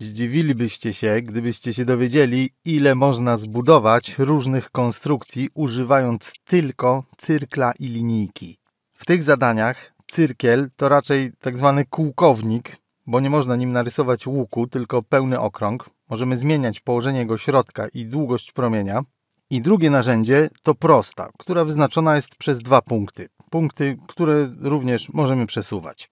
Zdziwilibyście się, gdybyście się dowiedzieli, ile można zbudować różnych konstrukcji używając tylko cyrkla i linijki. W tych zadaniach cyrkiel to raczej tak zwany kółkownik, bo nie można nim narysować łuku, tylko pełny okrąg. Możemy zmieniać położenie jego środka i długość promienia. I drugie narzędzie to prosta, która wyznaczona jest przez dwa punkty. Punkty, które również możemy przesuwać.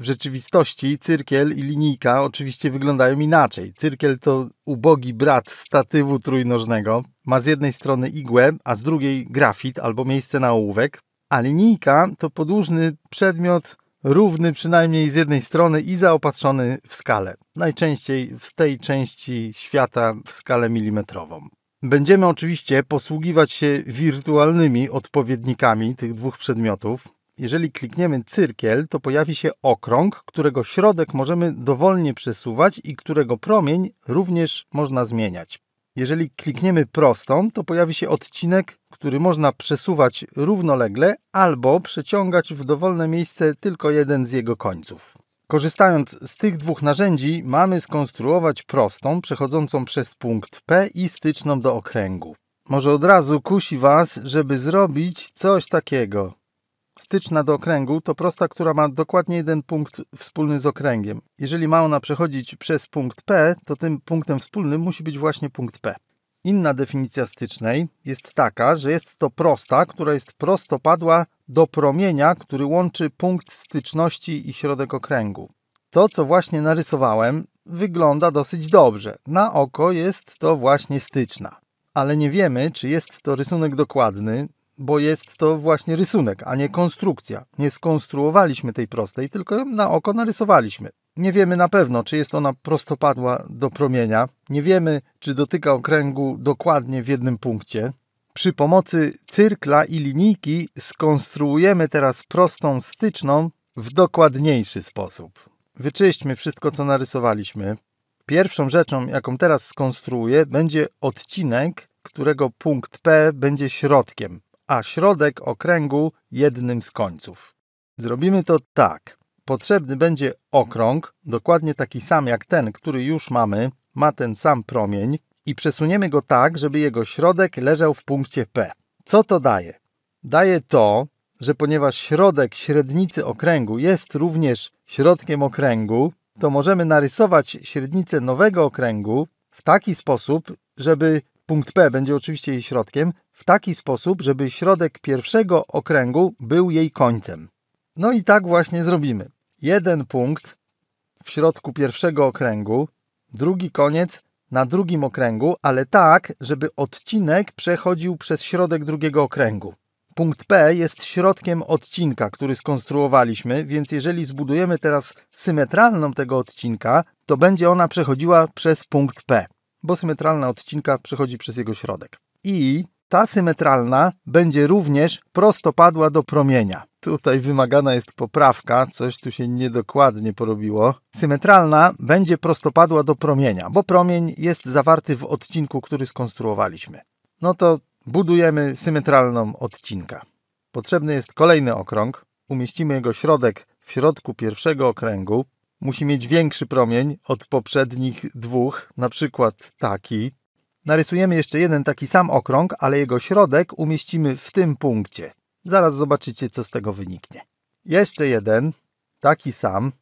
W rzeczywistości cyrkiel i linijka oczywiście wyglądają inaczej. Cyrkiel to ubogi brat statywu trójnożnego. Ma z jednej strony igłę, a z drugiej grafit albo miejsce na ołówek, a linijka to podłużny przedmiot równy przynajmniej z jednej strony i zaopatrzony w skalę. Najczęściej w tej części świata w skalę milimetrową. Będziemy oczywiście posługiwać się wirtualnymi odpowiednikami tych dwóch przedmiotów jeżeli klikniemy cyrkiel, to pojawi się okrąg, którego środek możemy dowolnie przesuwać i którego promień również można zmieniać. Jeżeli klikniemy prostą, to pojawi się odcinek, który można przesuwać równolegle albo przeciągać w dowolne miejsce tylko jeden z jego końców. Korzystając z tych dwóch narzędzi mamy skonstruować prostą przechodzącą przez punkt P i styczną do okręgu. Może od razu kusi Was, żeby zrobić coś takiego styczna do okręgu to prosta, która ma dokładnie jeden punkt wspólny z okręgiem. Jeżeli ma ona przechodzić przez punkt P, to tym punktem wspólnym musi być właśnie punkt P. Inna definicja stycznej jest taka, że jest to prosta, która jest prostopadła do promienia, który łączy punkt styczności i środek okręgu. To, co właśnie narysowałem, wygląda dosyć dobrze. Na oko jest to właśnie styczna. Ale nie wiemy, czy jest to rysunek dokładny, bo jest to właśnie rysunek, a nie konstrukcja. Nie skonstruowaliśmy tej prostej, tylko na oko narysowaliśmy. Nie wiemy na pewno, czy jest ona prostopadła do promienia, nie wiemy, czy dotyka okręgu dokładnie w jednym punkcie. Przy pomocy cyrkla i linijki skonstruujemy teraz prostą styczną w dokładniejszy sposób. Wyczyśćmy wszystko, co narysowaliśmy. Pierwszą rzeczą, jaką teraz skonstruuję, będzie odcinek, którego punkt P będzie środkiem a środek okręgu jednym z końców. Zrobimy to tak. Potrzebny będzie okrąg, dokładnie taki sam jak ten, który już mamy, ma ten sam promień i przesuniemy go tak, żeby jego środek leżał w punkcie P. Co to daje? Daje to, że ponieważ środek średnicy okręgu jest również środkiem okręgu, to możemy narysować średnicę nowego okręgu w taki sposób, żeby Punkt P będzie oczywiście jej środkiem w taki sposób, żeby środek pierwszego okręgu był jej końcem. No i tak właśnie zrobimy. Jeden punkt w środku pierwszego okręgu, drugi koniec na drugim okręgu, ale tak, żeby odcinek przechodził przez środek drugiego okręgu. Punkt P jest środkiem odcinka, który skonstruowaliśmy, więc jeżeli zbudujemy teraz symetralną tego odcinka, to będzie ona przechodziła przez punkt P bo symetralna odcinka przechodzi przez jego środek. I ta symetralna będzie również prostopadła do promienia. Tutaj wymagana jest poprawka, coś tu się niedokładnie porobiło. Symetralna będzie prostopadła do promienia, bo promień jest zawarty w odcinku, który skonstruowaliśmy. No to budujemy symetralną odcinka. Potrzebny jest kolejny okrąg. Umieścimy jego środek w środku pierwszego okręgu, musi mieć większy promień od poprzednich dwóch, na przykład taki. Narysujemy jeszcze jeden taki sam okrąg, ale jego środek umieścimy w tym punkcie. Zaraz zobaczycie, co z tego wyniknie. Jeszcze jeden, taki sam,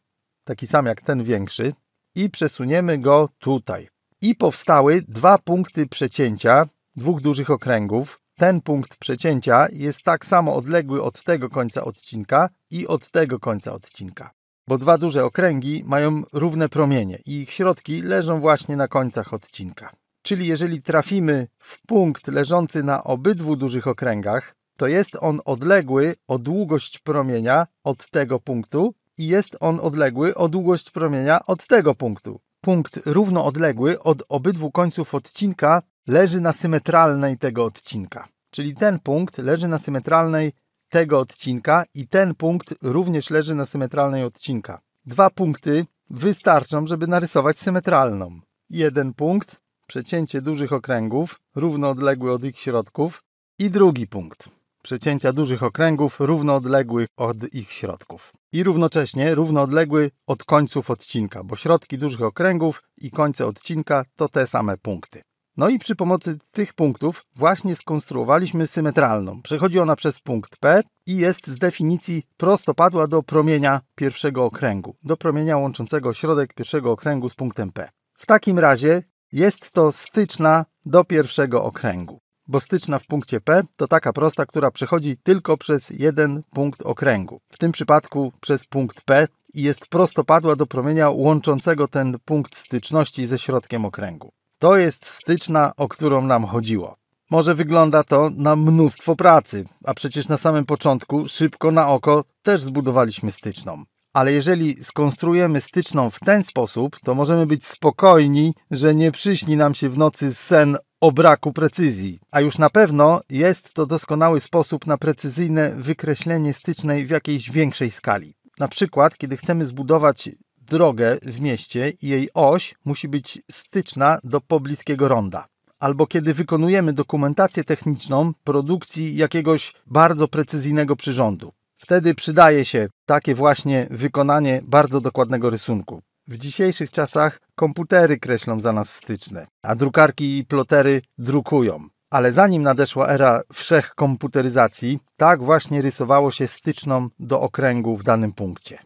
taki sam jak ten większy i przesuniemy go tutaj. I powstały dwa punkty przecięcia dwóch dużych okręgów. Ten punkt przecięcia jest tak samo odległy od tego końca odcinka i od tego końca odcinka bo dwa duże okręgi mają równe promienie i ich środki leżą właśnie na końcach odcinka. Czyli jeżeli trafimy w punkt leżący na obydwu dużych okręgach, to jest on odległy o długość promienia od tego punktu i jest on odległy o długość promienia od tego punktu. Punkt równo odległy od obydwu końców odcinka leży na symetralnej tego odcinka. Czyli ten punkt leży na symetralnej tego odcinka i ten punkt również leży na symetralnej odcinka. Dwa punkty wystarczą, żeby narysować symetralną. Jeden punkt, przecięcie dużych okręgów, równoodległy od ich środków i drugi punkt, przecięcia dużych okręgów równoodległych od ich środków. I równocześnie równoodległy od końców odcinka, bo środki dużych okręgów i końce odcinka to te same punkty. No i przy pomocy tych punktów właśnie skonstruowaliśmy symetralną. Przechodzi ona przez punkt P i jest z definicji prostopadła do promienia pierwszego okręgu, do promienia łączącego środek pierwszego okręgu z punktem P. W takim razie jest to styczna do pierwszego okręgu, bo styczna w punkcie P to taka prosta, która przechodzi tylko przez jeden punkt okręgu. W tym przypadku przez punkt P i jest prostopadła do promienia łączącego ten punkt styczności ze środkiem okręgu. To jest styczna, o którą nam chodziło. Może wygląda to na mnóstwo pracy, a przecież na samym początku szybko na oko też zbudowaliśmy styczną. Ale jeżeli skonstruujemy styczną w ten sposób, to możemy być spokojni, że nie przyśni nam się w nocy sen o braku precyzji. A już na pewno jest to doskonały sposób na precyzyjne wykreślenie stycznej w jakiejś większej skali. Na przykład, kiedy chcemy zbudować drogę w mieście i jej oś musi być styczna do pobliskiego ronda. Albo kiedy wykonujemy dokumentację techniczną produkcji jakiegoś bardzo precyzyjnego przyrządu. Wtedy przydaje się takie właśnie wykonanie bardzo dokładnego rysunku. W dzisiejszych czasach komputery kreślą za nas styczne, a drukarki i plotery drukują. Ale zanim nadeszła era wszechkomputeryzacji, tak właśnie rysowało się styczną do okręgu w danym punkcie.